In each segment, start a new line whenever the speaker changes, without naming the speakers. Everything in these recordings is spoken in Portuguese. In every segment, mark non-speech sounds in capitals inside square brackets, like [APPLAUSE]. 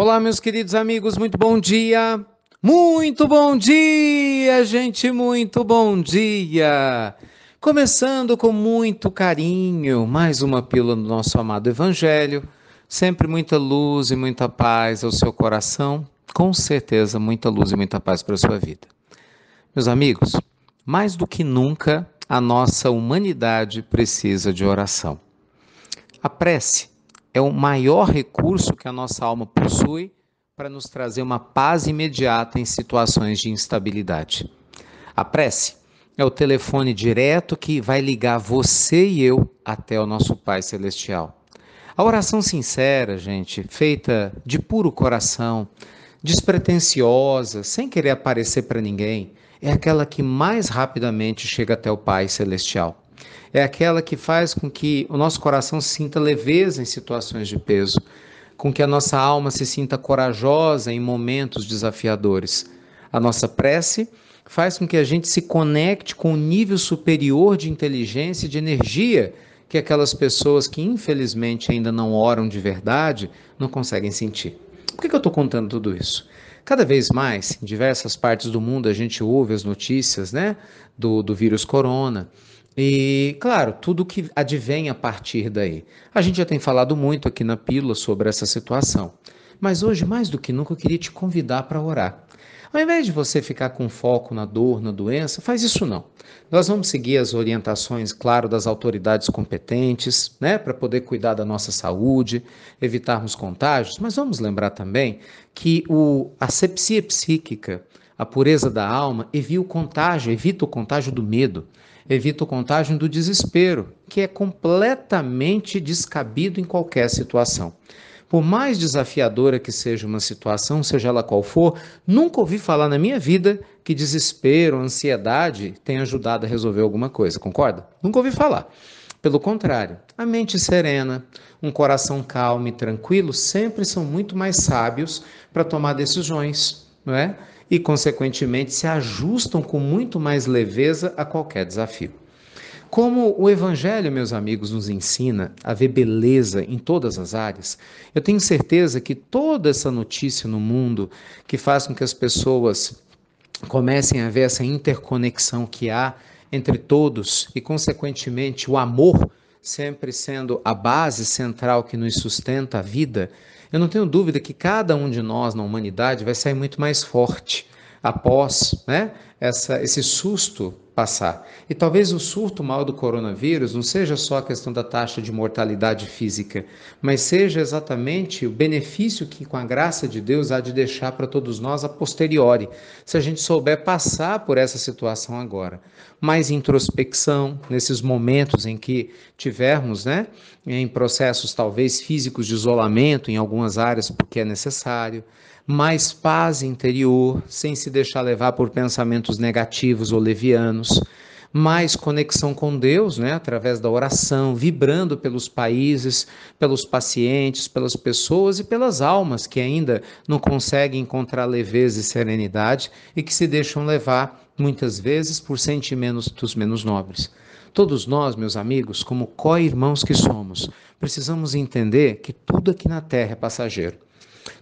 Olá, meus queridos amigos, muito bom dia. Muito bom dia, gente, muito bom dia. Começando com muito carinho, mais uma pílula do nosso amado Evangelho. Sempre muita luz e muita paz ao seu coração. Com certeza, muita luz e muita paz para a sua vida. Meus amigos, mais do que nunca, a nossa humanidade precisa de oração. A prece é o maior recurso que a nossa alma possui para nos trazer uma paz imediata em situações de instabilidade. A prece é o telefone direto que vai ligar você e eu até o nosso Pai Celestial. A oração sincera, gente, feita de puro coração, despretensiosa, sem querer aparecer para ninguém, é aquela que mais rapidamente chega até o Pai Celestial. É aquela que faz com que o nosso coração sinta leveza em situações de peso, com que a nossa alma se sinta corajosa em momentos desafiadores. A nossa prece faz com que a gente se conecte com o um nível superior de inteligência e de energia que aquelas pessoas que infelizmente ainda não oram de verdade não conseguem sentir. Por que, eu estou contando tudo isso? Cada vez mais, em diversas partes do mundo, a gente ouve as notícias né, do, do vírus corona, e, claro, tudo que advém a partir daí. A gente já tem falado muito aqui na Pílula sobre essa situação. Mas hoje, mais do que nunca, eu queria te convidar para orar. Ao invés de você ficar com foco na dor, na doença, faz isso não. Nós vamos seguir as orientações, claro, das autoridades competentes, né, para poder cuidar da nossa saúde, evitarmos contágios, mas vamos lembrar também que o, a sepsia psíquica, a pureza da alma, evita o contágio, evita o contágio do medo, evita o contágio do desespero, que é completamente descabido em qualquer situação. Por mais desafiadora que seja uma situação, seja ela qual for, nunca ouvi falar na minha vida que desespero, ansiedade tem ajudado a resolver alguma coisa, concorda? Nunca ouvi falar. Pelo contrário, a mente serena, um coração calmo e tranquilo sempre são muito mais sábios para tomar decisões, não é? E, consequentemente, se ajustam com muito mais leveza a qualquer desafio. Como o Evangelho, meus amigos, nos ensina a ver beleza em todas as áreas, eu tenho certeza que toda essa notícia no mundo que faz com que as pessoas comecem a ver essa interconexão que há entre todos e, consequentemente, o amor sempre sendo a base central que nos sustenta a vida, eu não tenho dúvida que cada um de nós na humanidade vai sair muito mais forte após né, essa, esse susto passar. E talvez o surto mal do coronavírus não seja só a questão da taxa de mortalidade física, mas seja exatamente o benefício que, com a graça de Deus, há de deixar para todos nós a posteriori, se a gente souber passar por essa situação agora. Mais introspecção nesses momentos em que tivermos, né, em processos talvez físicos de isolamento em algumas áreas, porque é necessário mais paz interior, sem se deixar levar por pensamentos negativos ou levianos, mais conexão com Deus, né, através da oração, vibrando pelos países, pelos pacientes, pelas pessoas e pelas almas que ainda não conseguem encontrar leveza e serenidade e que se deixam levar muitas vezes por sentimentos menos nobres. Todos nós, meus amigos, como co-irmãos que somos, precisamos entender que tudo aqui na Terra é passageiro.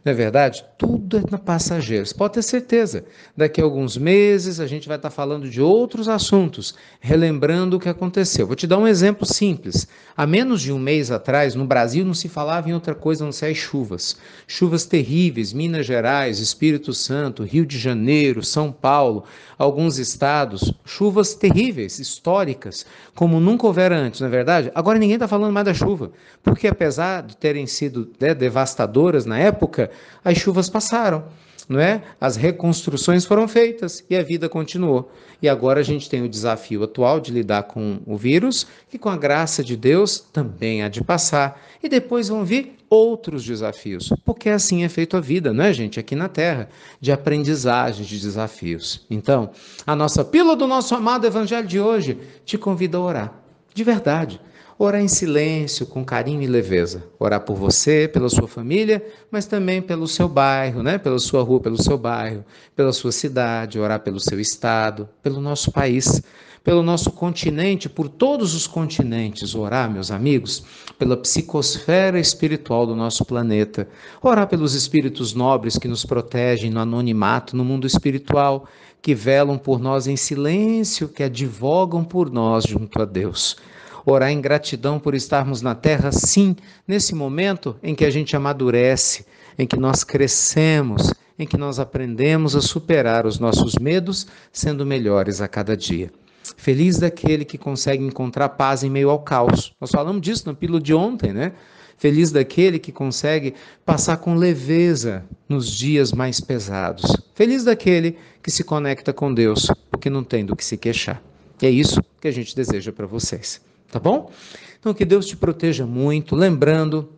Não é verdade? Tudo é passageiro. Você pode ter certeza. Daqui a alguns meses a gente vai estar falando de outros assuntos, relembrando o que aconteceu. Vou te dar um exemplo simples. Há menos de um mês atrás, no Brasil não se falava em outra coisa a não ser as chuvas. Chuvas terríveis, Minas Gerais, Espírito Santo, Rio de Janeiro, São Paulo, alguns estados. Chuvas terríveis, históricas, como nunca houvera antes, não é verdade? Agora ninguém está falando mais da chuva, porque apesar de terem sido né, devastadoras na época, época, as chuvas passaram, não é? As reconstruções foram feitas e a vida continuou. E agora a gente tem o desafio atual de lidar com o vírus, que com a graça de Deus também há de passar. E depois vão vir outros desafios, porque assim é feito a vida, não é, gente? Aqui na Terra, de aprendizagem, de desafios. Então, a nossa pílula do nosso amado Evangelho de hoje te convida a orar de verdade. Orar em silêncio, com carinho e leveza. Orar por você, pela sua família, mas também pelo seu bairro, né? pela sua rua, pelo seu bairro, pela sua cidade, orar pelo seu estado, pelo nosso país pelo nosso continente, por todos os continentes, orar, meus amigos, pela psicosfera espiritual do nosso planeta, orar pelos espíritos nobres que nos protegem no anonimato, no mundo espiritual, que velam por nós em silêncio, que advogam por nós junto a Deus. Orar em gratidão por estarmos na terra, sim, nesse momento em que a gente amadurece, em que nós crescemos, em que nós aprendemos a superar os nossos medos, sendo melhores a cada dia. Feliz daquele que consegue encontrar paz em meio ao caos. Nós falamos disso no pílulo de ontem, né? Feliz daquele que consegue passar com leveza nos dias mais pesados. Feliz daquele que se conecta com Deus, porque não tem do que se queixar. E é isso que a gente deseja para vocês, tá bom? Então que Deus te proteja muito, lembrando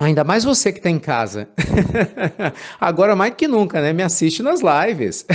Ainda mais você que está em casa. [LAUGHS] Agora mais que nunca, né? Me assiste nas lives.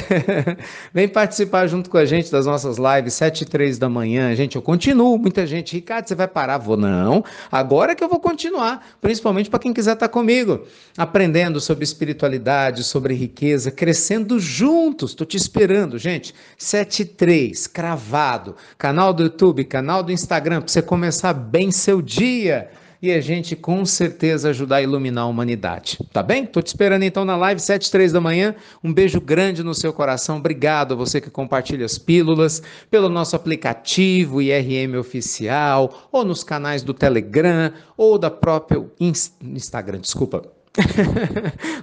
[LAUGHS] Vem participar junto com a gente das nossas lives, 7 e 3 da manhã. Gente, eu continuo. Muita gente, Ricardo, você vai parar? Vou não. Agora que eu vou continuar, principalmente para quem quiser estar tá comigo, aprendendo sobre espiritualidade, sobre riqueza, crescendo juntos. Estou te esperando, gente. 7 e 3, cravado. Canal do YouTube, canal do Instagram, para você começar bem seu dia e a gente com certeza ajudar a iluminar a humanidade. Tá bem? Tô te esperando então na live, 7 3 da manhã. Um beijo grande no seu coração. Obrigado a você que compartilha as pílulas pelo nosso aplicativo IRM Oficial, ou nos canais do Telegram, ou da própria Instagram, desculpa. [LAUGHS]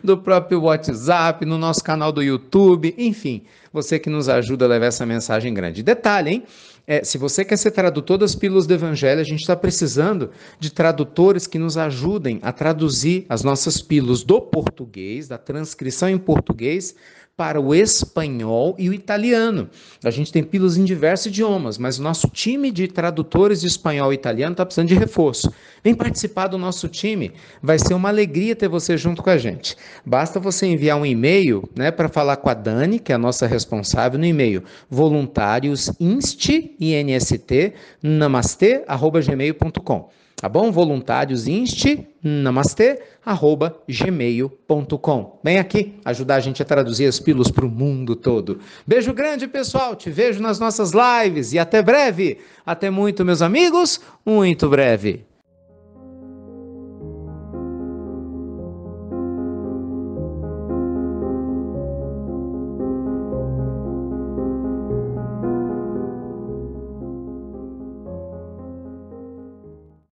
do próprio WhatsApp, no nosso canal do YouTube, enfim você que nos ajuda a levar essa mensagem grande. Detalhe, hein? É, se você quer ser tradutor das pílulas do Evangelho, a gente está precisando de tradutores que nos ajudem a traduzir as nossas pílulas do português, da transcrição em português, para o espanhol e o italiano. A gente tem pílulas em diversos idiomas, mas o nosso time de tradutores de espanhol e italiano está precisando de reforço. Vem participar do nosso time, vai ser uma alegria ter você junto com a gente. Basta você enviar um e-mail né, para falar com a Dani, que é a nossa responsável no e-mail voluntários.inst.inst.namastê@gmail.com tá bom? Voluntários inst, namastê, arroba gmail.com. Vem aqui ajudar a gente a traduzir as pílulas para o mundo todo. Beijo grande, pessoal. Te vejo nas nossas lives e até breve. Até muito, meus amigos. Muito breve.